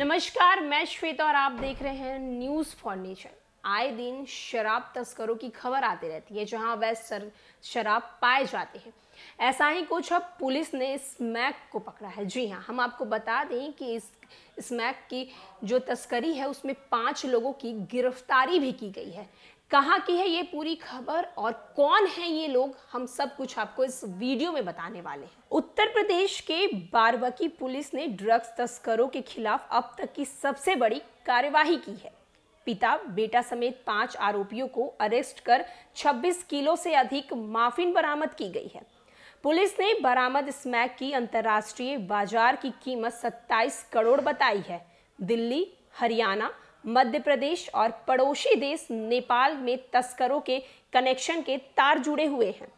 नमस्कार मैं श्वेता और आप देख रहे हैं न्यूज़ फॉर्नेशन आए दिन शराब तस्करों की खबर आती रहती है जहां वह शराब पाए जाते हैं ऐसा ही कुछ अब पुलिस ने स्मैक को पकड़ा है जी हाँ हम आपको बता दें कि इस स्मैक की जो तस्करी है उसमें पांच लोगों की गिरफ्तारी भी की गई है कहाँ की है ये पूरी खबर और कौन है ये लोग हम सब कुछ आपको इस वीडियो में बताने वाले हैं उत्तर प्रदेश के बारबकी पुलिस ने ड्रग्स तस्करों के खिलाफ अब तक की सबसे बड़ी कार्यवाही की है पिता बेटा समेत पांच आरोपियों को अरेस्ट कर 26 किलो से अधिक माफिन बरामद की गई है पुलिस ने बरामद स्मैक की अंतर्राष्ट्रीय बाजार की कीमत 27 करोड़ बताई है दिल्ली हरियाणा मध्य प्रदेश और पड़ोसी देश नेपाल में तस्करों के कनेक्शन के तार जुड़े हुए हैं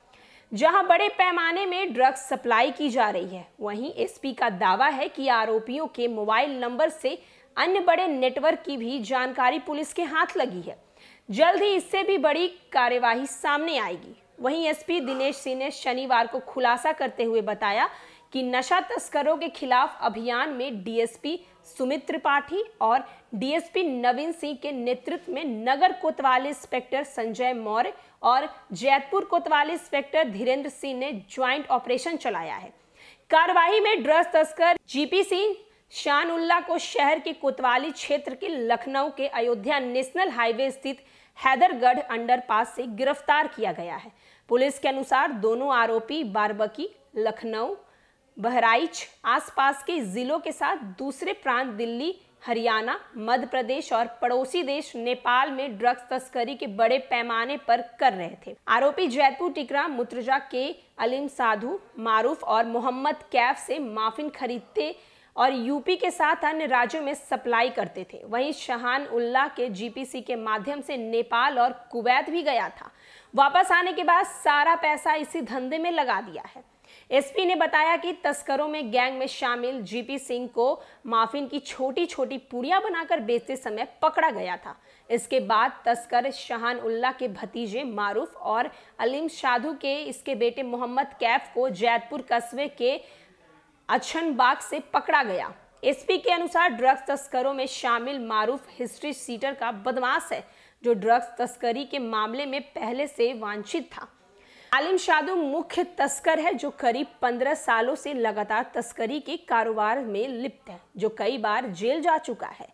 जहां बड़े पैमाने में ड्रग्स सप्लाई की जा रही है वहीं एसपी का दावा है कि आरोपियों के मोबाइल नंबर से अन्य बड़े नेटवर्क की भी जानकारी पुलिस के हाथ लगी है जल्द ही इससे भी बड़ी कार्यवाही सामने आएगी वहीं एसपी दिनेश सिंह ने शनिवार को खुलासा करते हुए बताया कि नशा तस्करों के खिलाफ अभियान में डीएसपी सुमित त्रिपाठी और डीएसपी नवीन सिंह के नेतृत्व में नगर कोतवाली इंस्पेक्टर संजय मौर्य और जैतपुर कोतवाली इंस्पेक्टर धीरेन्द्र सिंह ने ज्वाइंट ऑपरेशन चलाया है कार्रवाई में ड्रग्स तस्कर जीपी सिंह शान उल्ला को शहर के कोतवाली क्षेत्र के लखनऊ के अयोध्या नेशनल हाईवे स्थित हैदरगढ़ अंडरपास से गिरफ्तार किया गया है पुलिस के अनुसार दोनों आरोपी बारबकी लखनऊ बहराइच आसपास के ज़िलों के साथ दूसरे प्रांत दिल्ली हरियाणा मध्य प्रदेश और पड़ोसी देश नेपाल में ड्रग्स तस्करी के बड़े पैमाने पर कर रहे थे आरोपी जयपुर टिकरा मुत्रजा के अलीम साधु मारूफ और मोहम्मद कैफ से माफिन खरीदते और यूपी के साथ अन्य राज्यों में सप्लाई करते थे वहीं शहान उल्लाह के जीपीसी के माध्यम से नेपाल और कुवैत भी गया था वापस आने के बाद सारा पैसा इसी धंधे में लगा दिया है एसपी ने बताया कि तस्करों में गैंग में शामिल जीपी सिंह को माफिन की छोटी छोटी पुड़िया बनाकर बेचते समय पकड़ा गया था इसके बाद तस्कर शाहान उल्ला के भतीजे मारूफ और अलीम साधु के इसके बेटे मोहम्मद कैफ को जैतपुर कस्बे के अछनबाग से पकड़ा गया एसपी के अनुसार ड्रग्स तस्करों में शामिल मारूफ हिस्ट्री सीटर का बदमाश है जो ड्रग्स तस्करी के मामले में पहले से वांछित था आलिम शादो मुख्य तस्कर है जो करीब पंद्रह सालों से लगातार तस्करी के कारोबार में लिप्त है जो कई बार जेल जा चुका है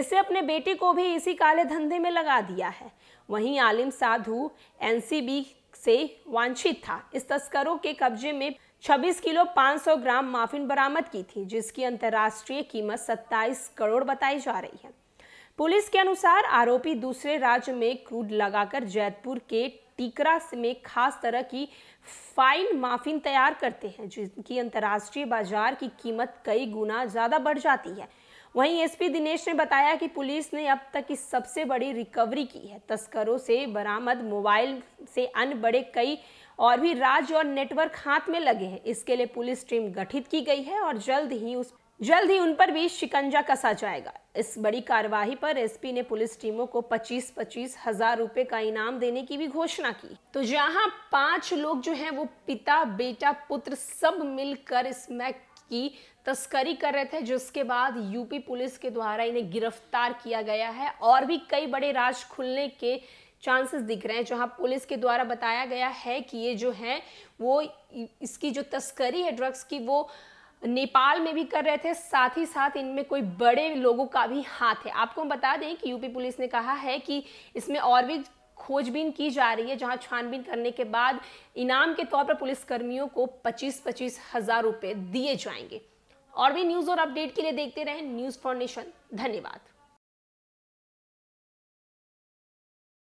इससे अपने बेटे को भी इसी काले धंधे में लगा दिया है वहीं आलिम साधु एनसीबी से वांछित था इस तस्करों के कब्जे में 26 किलो 500 ग्राम माफिन बरामद की थी जिसकी अंतर्राष्ट्रीय कीमत 27 करोड़ बताई जा रही है पुलिस के अनुसार आरोपी दूसरे राज्य में क्रूड लगाकर जैतपुर के टीकरा में खास तरह की फाइन माफिन तैयार करते हैं जिनकी अंतर्राष्ट्रीय बाजार की कीमत कई गुना ज़्यादा बढ़ जाती है वहीं एसपी दिनेश ने बताया कि पुलिस ने अब तक की सबसे बड़ी रिकवरी की है तस्करों से बरामद मोबाइल से अन्य बड़े कई और भी राज्य और नेटवर्क हाथ में लगे हैं इसके लिए पुलिस टीम गठित की गई है और जल्द ही उस जल्द ही उन पर भी शिकंजा कसा जाएगा इस बड़ी कार्यवाही पर एसपी ने पुलिस टीमों को 25 पच्चीस हजार रुपए का इनाम देने की भी घोषणा की तो जहां पांच लोग जो हैं वो पिता बेटा पुत्र सब मिलकर इस मैक की तस्करी कर रहे थे जिसके बाद यूपी पुलिस के द्वारा इन्हें गिरफ्तार किया गया है और भी कई बड़े राज खुलने के चांसेस दिख रहे हैं जहां पुलिस के द्वारा बताया गया है कि ये जो है वो इसकी जो तस्करी है ड्रग्स की वो नेपाल में भी कर रहे थे साथ ही साथ इनमें कोई बड़े लोगों का भी हाथ है आपको हम बता दें कि यूपी पुलिस ने कहा है कि इसमें और भी खोजबीन की जा रही है जहां छानबीन करने के बाद इनाम के तौर पर पुलिसकर्मियों को पच्चीस पच्चीस हजार रुपये दिए जाएंगे और भी न्यूज़ और अपडेट के लिए देखते रहें न्यूज़ फॉर नेशन धन्यवाद